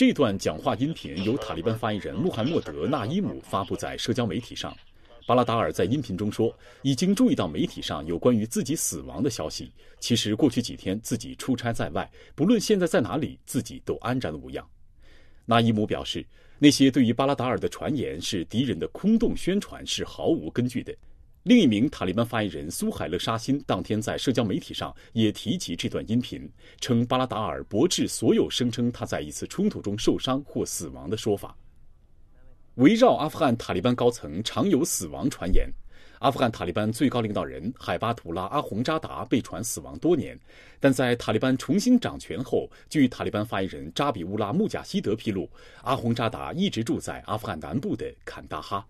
这段讲话音频由塔利班发言人穆罕默德·纳伊姆发布在社交媒体上。巴拉达尔在音频中说：“已经注意到媒体上有关于自己死亡的消息。其实过去几天自己出差在外，不论现在在哪里，自己都安然无恙。”纳伊姆表示，那些对于巴拉达尔的传言是敌人的空洞宣传，是毫无根据的。另一名塔利班发言人苏海勒·沙欣当天在社交媒体上也提及这段音频，称巴拉达尔驳斥所有声称他在一次冲突中受伤或死亡的说法。围绕阿富汗塔利班高层常有死亡传言，阿富汗塔利班最高领导人海巴图拉·阿洪扎达被传死亡多年，但在塔利班重新掌权后，据塔利班发言人扎比乌拉·穆贾希德披露，阿洪扎达一直住在阿富汗南部的坎大哈。